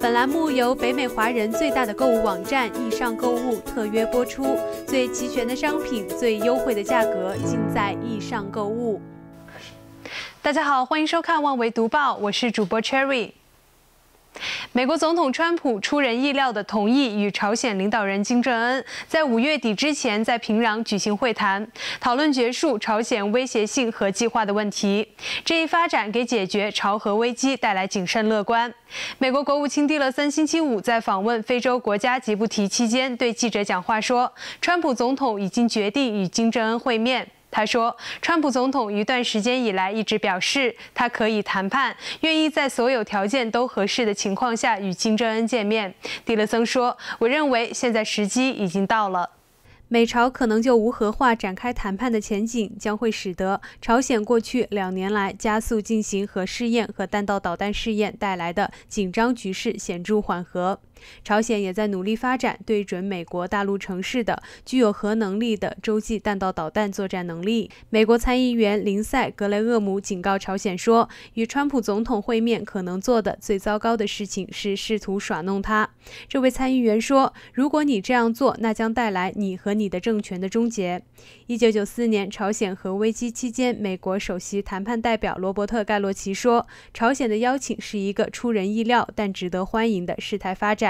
本栏目由北美华人最大的购物网站易尚购物特约播出，最齐全的商品，最优惠的价格，尽在易尚购物。大家好，欢迎收看《万维读报》，我是主播 Cherry。美国总统川普出人意料地同意与朝鲜领导人金正恩在五月底之前在平壤举行会谈，讨论结束朝鲜威胁性核计划的问题。这一发展给解决朝核危机带来谨慎乐观。美国国务卿蒂勒森星期五在访问非洲国家吉布提期间对记者讲话说，川普总统已经决定与金正恩会面。他说，川普总统一段时间以来一直表示，他可以谈判，愿意在所有条件都合适的情况下与金正恩见面。蒂勒森说，我认为现在时机已经到了。美朝可能就无核化展开谈判的前景，将会使得朝鲜过去两年来加速进行核试验和弹道导弹试验带来的紧张局势显著缓和。朝鲜也在努力发展对准美国大陆城市的具有核能力的洲际弹道导弹作战能力。美国参议员林赛·格雷厄姆警告朝鲜说：“与川普总统会面可能做的最糟糕的事情是试图耍弄他。”这位参议员说：“如果你这样做，那将带来你和你的政权的终结。”1994 年朝鲜核危机期间，美国首席谈判代表罗伯特·盖洛奇说：“朝鲜的邀请是一个出人意料但值得欢迎的事态发展。”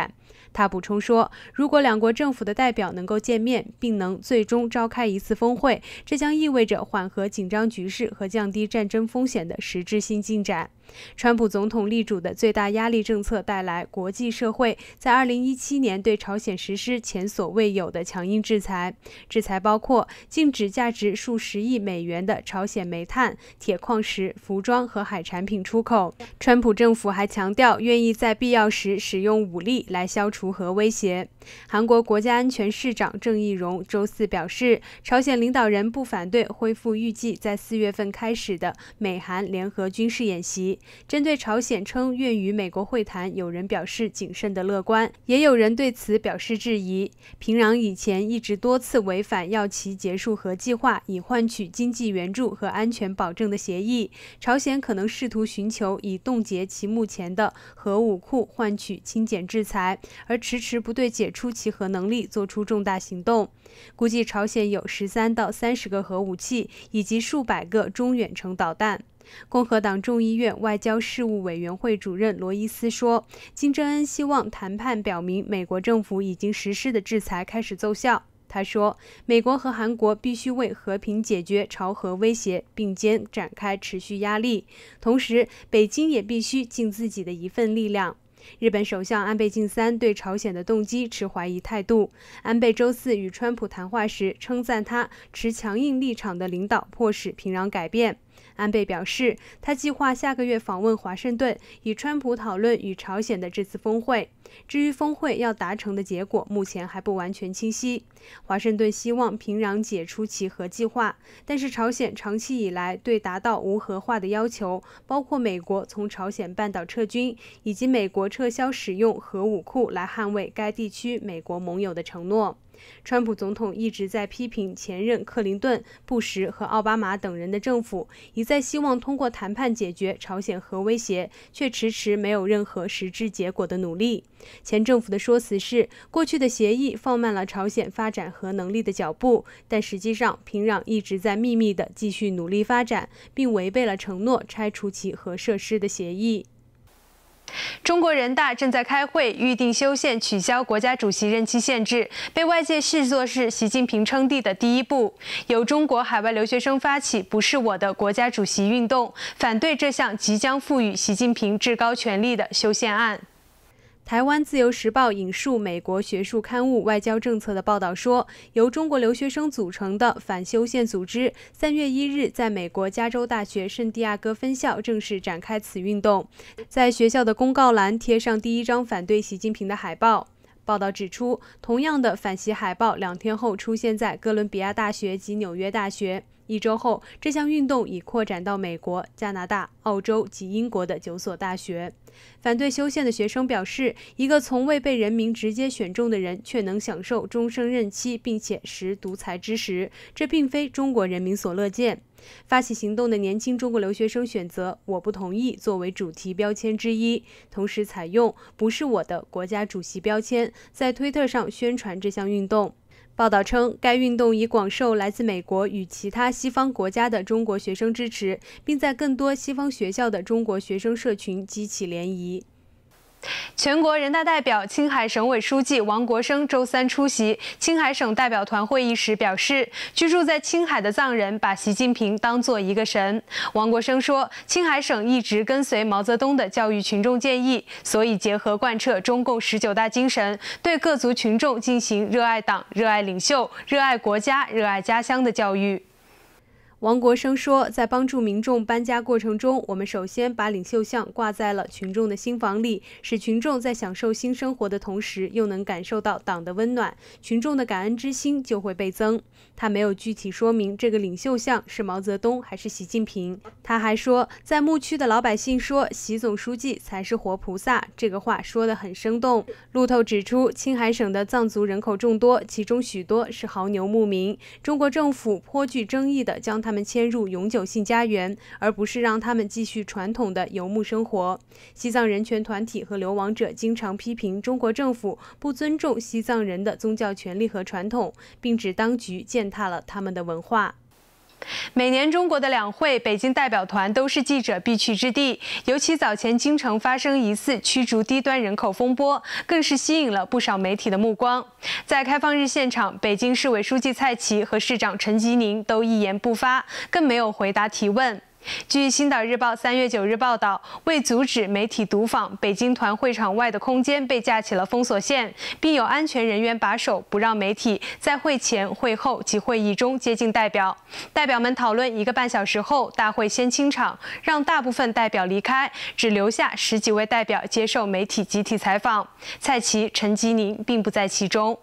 他补充说，如果两国政府的代表能够见面，并能最终召开一次峰会，这将意味着缓和紧张局势和降低战争风险的实质性进展。川普总统力主的最大压力政策带来国际社会在2017年对朝鲜实施前所未有的强硬制裁，制裁包括禁止价值数十亿美元的朝鲜煤炭、铁矿石、服装和海产品出口。川普政府还强调，愿意在必要时使用武力。来消除核威胁。韩国国家安全市长郑义荣周四表示，朝鲜领导人不反对恢复预计在四月份开始的美韩联合军事演习。针对朝鲜称愿与美国会谈，有人表示谨慎的乐观，也有人对此表示质疑。平壤以前一直多次违反要其结束核计划以换取经济援助和安全保证的协议。朝鲜可能试图寻求以冻结其目前的核武库换取清减制裁。而迟迟不对解除其核能力做出重大行动，估计朝鲜有十三到三十个核武器以及数百个中远程导弹。共和党众议院外交事务委员会主任罗伊斯说：“金正恩希望谈判表明，美国政府已经实施的制裁开始奏效。”他说：“美国和韩国必须为和平解决朝核威胁并肩展开持续压力，同时北京也必须尽自己的一份力量。”日本首相安倍晋三对朝鲜的动机持怀疑态度。安倍周四与川普谈话时，称赞他持强硬立场的领导迫使平壤改变。安倍表示，他计划下个月访问华盛顿，与川普讨论与朝鲜的这次峰会。至于峰会要达成的结果，目前还不完全清晰。华盛顿希望平壤解除其核计划，但是朝鲜长期以来对达到无核化的要求，包括美国从朝鲜半岛撤军，以及美国撤销使用核武库来捍卫该地区美国盟友的承诺。川普总统一直在批评前任克林顿、布什和奥巴马等人的政府，一再希望通过谈判解决朝鲜核威胁，却迟迟没有任何实质结果的努力。前政府的说辞是，过去的协议放慢了朝鲜发展核能力的脚步，但实际上平壤一直在秘密地继续努力发展，并违背了承诺拆除其核设施的协议。中国人大正在开会，预定修宪取消国家主席任期限制，被外界视作是习近平称帝的第一步。由中国海外留学生发起“不是我的国家主席”运动，反对这项即将赋予习近平至高权力的修宪案。台湾《自由时报》引述美国学术刊物《外交政策》的报道说，由中国留学生组成的反修宪组织，三月一日在美国加州大学圣地亚哥分校正式展开此运动，在学校的公告栏贴上第一张反对习近平的海报。报道指出，同样的反袭海报两天后出现在哥伦比亚大学及纽约大学。一周后，这项运动已扩展到美国、加拿大、澳洲及英国的九所大学。反对修宪的学生表示：“一个从未被人民直接选中的人，却能享受终生任期，并且实独裁之时，这并非中国人民所乐见。”发起行动的年轻中国留学生选择“我不同意”作为主题标签之一，同时采用“不是我的国家主席”标签，在推特上宣传这项运动。报道称，该运动已广受来自美国与其他西方国家的中国学生支持，并在更多西方学校的中国学生社群激起涟漪。全国人大代表、青海省委书记王国生周三出席青海省代表团会议时表示，居住在青海的藏人把习近平当做一个神。王国生说，青海省一直跟随毛泽东的教育群众建议，所以结合贯彻中共十九大精神，对各族群众进行热爱党、热爱领袖、热爱国家、热爱家乡的教育。王国生说，在帮助民众搬家过程中，我们首先把领袖像挂在了群众的新房里，使群众在享受新生活的同时，又能感受到党的温暖，群众的感恩之心就会倍增。他没有具体说明这个领袖像是毛泽东还是习近平。他还说，在牧区的老百姓说，习总书记才是活菩萨，这个话说得很生动。路透指出，青海省的藏族人口众多，其中许多是牦牛牧民。中国政府颇具争议地将他。他们迁入永久性家园，而不是让他们继续传统的游牧生活。西藏人权团体和流亡者经常批评中国政府不尊重西藏人的宗教权利和传统，并指当局践踏了他们的文化。每年中国的两会，北京代表团都是记者必去之地。尤其早前京城发生一次驱逐低端人口风波，更是吸引了不少媒体的目光。在开放日现场，北京市委书记蔡奇和市长陈吉宁都一言不发，更没有回答提问。据《星岛日报》三月九日报道，为阻止媒体独访，北京团会场外的空间被架起了封锁线，并有安全人员把守，不让媒体在会前、会后及会议中接近代表。代表们讨论一个半小时后，大会先清场，让大部分代表离开，只留下十几位代表接受媒体集体采访。蔡奇、陈吉宁并不在其中。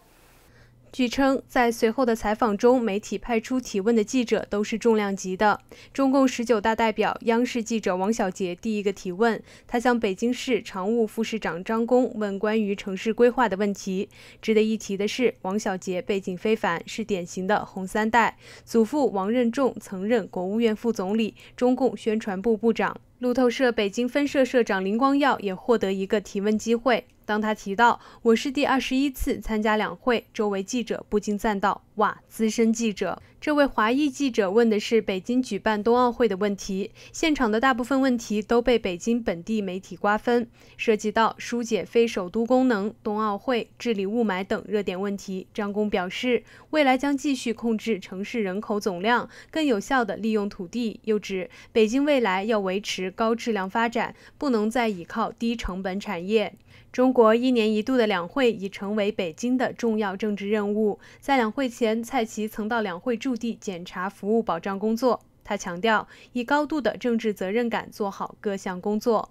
据称，在随后的采访中，媒体派出提问的记者都是重量级的。中共十九大代表、央视记者王小杰第一个提问，他向北京市常务副市长张工问关于城市规划的问题。值得一提的是，王小杰背景非凡，是典型的“红三代”，祖父王任重曾任国务院副总理、中共宣传部部长。路透社北京分社社长林光耀也获得一个提问机会。当他提到我是第二十一次参加两会，周围记者不禁赞道：“哇，资深记者！”这位华裔记者问的是北京举办冬奥会的问题。现场的大部分问题都被北京本地媒体瓜分，涉及到疏解非首都功能、冬奥会、治理雾霾等热点问题。张工表示，未来将继续控制城市人口总量，更有效地利用土地。又指，北京未来要维持高质量发展，不能再依靠低成本产业。中国一年一度的两会已成为北京的重要政治任务。在两会前，蔡奇曾到两会驻地检查服务保障工作。他强调，以高度的政治责任感做好各项工作。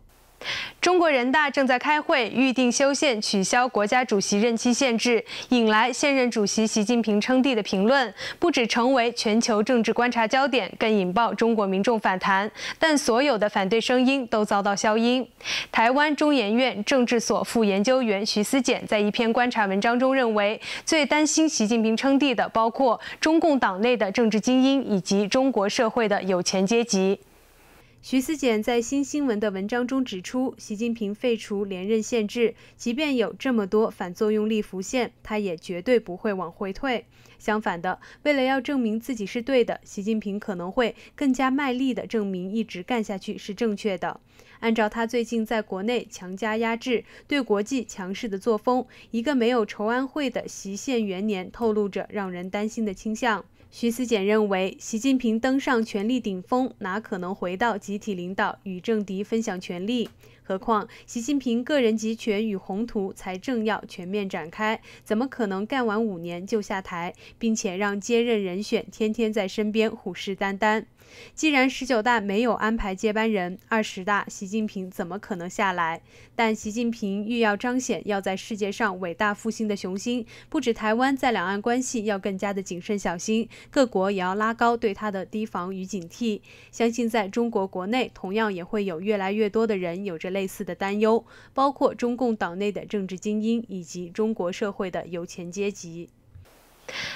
中国人大正在开会，预定修宪取消国家主席任期限制，引来现任主席习近平称帝的评论，不止成为全球政治观察焦点，更引爆中国民众反弹。但所有的反对声音都遭到消音。台湾中研院政治所副研究员徐思俭在一篇观察文章中认为，最担心习近平称帝的，包括中共党内的政治精英以及中国社会的有钱阶级。徐思俭在《新新闻》的文章中指出，习近平废除连任限制，即便有这么多反作用力浮现，他也绝对不会往回退。相反的，为了要证明自己是对的，习近平可能会更加卖力地证明一直干下去是正确的。按照他最近在国内强加压制、对国际强势的作风，一个没有筹安会的习现元年，透露着让人担心的倾向。徐思俭认为，习近平登上权力顶峰，哪可能回到集体领导与政敌分享权力？何况习近平个人集权与宏图才正要全面展开，怎么可能干完五年就下台，并且让接任人选天天在身边虎视眈眈？既然十九大没有安排接班人，二十大习近平怎么可能下来？但习近平欲要彰显要在世界上伟大复兴的雄心，不止台湾在两岸关系要更加的谨慎小心，各国也要拉高对他的提防与警惕。相信在中国国内，同样也会有越来越多的人有着类似的担忧，包括中共党内的政治精英以及中国社会的有钱阶级。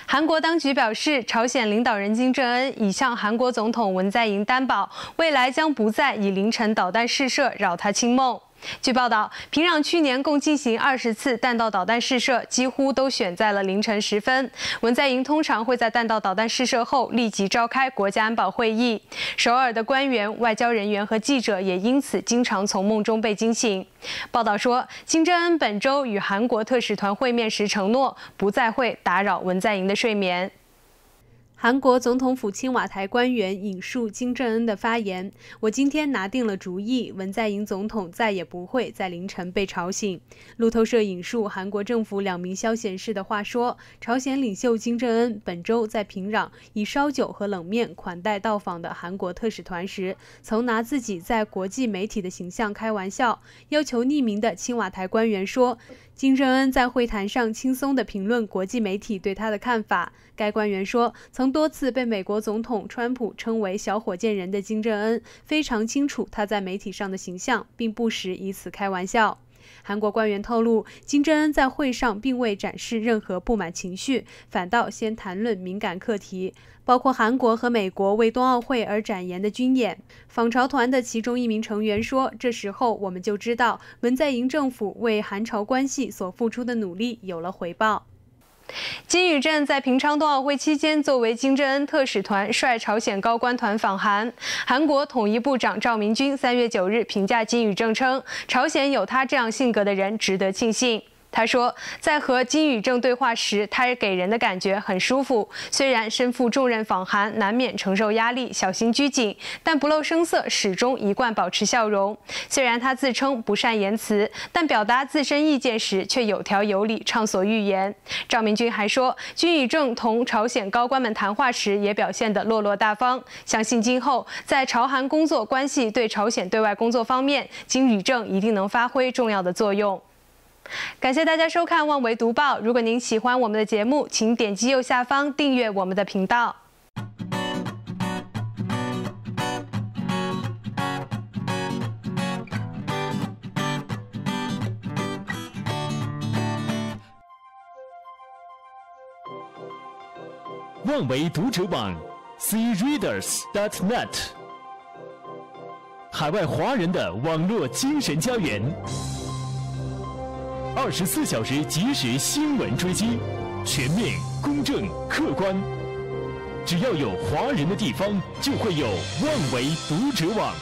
韩国当局表示，朝鲜领导人金正恩已向韩国总统文在寅担保，未来将不再以凌晨导弹试射扰他清梦。据报道，平壤去年共进行二十次弹道导弹试射，几乎都选在了凌晨时分。文在寅通常会在弹道导弹试射后立即召开国家安保会议，首尔的官员、外交人员和记者也因此经常从梦中被惊醒。报道说，金正恩本周与韩国特使团会面时承诺，不再会打扰文在寅的睡眠。韩国总统府青瓦台官员引述金正恩的发言：“我今天拿定了主意，文在寅总统再也不会在凌晨被吵醒。”路透社引述韩国政府两名消闲士的话说，朝鲜领袖金正恩本周在平壤以烧酒和冷面款待到访的韩国特使团时，曾拿自己在国际媒体的形象开玩笑，要求匿名的青瓦台官员说。金正恩在会谈上轻松地评论国际媒体对他的看法。该官员说，曾多次被美国总统川普称为“小火箭人”的金正恩非常清楚他在媒体上的形象，并不时以此开玩笑。韩国官员透露，金正恩在会上并未展示任何不满情绪，反倒先谈论敏感课题，包括韩国和美国为冬奥会而展言的军演。访朝团的其中一名成员说：“这时候我们就知道，文在寅政府为韩朝关系所付出的努力有了回报。”金宇镇在平昌冬奥会期间作为金正恩特使团率朝鲜高官团访韩。韩国统一部长赵明军三月九日评价金宇正称：“朝鲜有他这样性格的人，值得庆幸。”他说，在和金宇正对话时，他给人的感觉很舒服。虽然身负重任访韩，难免承受压力，小心拘谨，但不露声色，始终一贯保持笑容。虽然他自称不善言辞，但表达自身意见时却有条有理，畅所欲言。赵明军还说，金宇正同朝鲜高官们谈话时也表现得落落大方。相信今后在朝韩工作关系、对朝鲜对外工作方面，金宇正一定能发挥重要的作用。感谢大家收看《望维读报》。如果您喜欢我们的节目，请点击右下方订阅我们的频道。望维读者网，see readers dot net，海外华人的网络精神家园。二十四小时及时新闻追击，全面、公正、客观。只要有华人的地方，就会有《万维读者网》。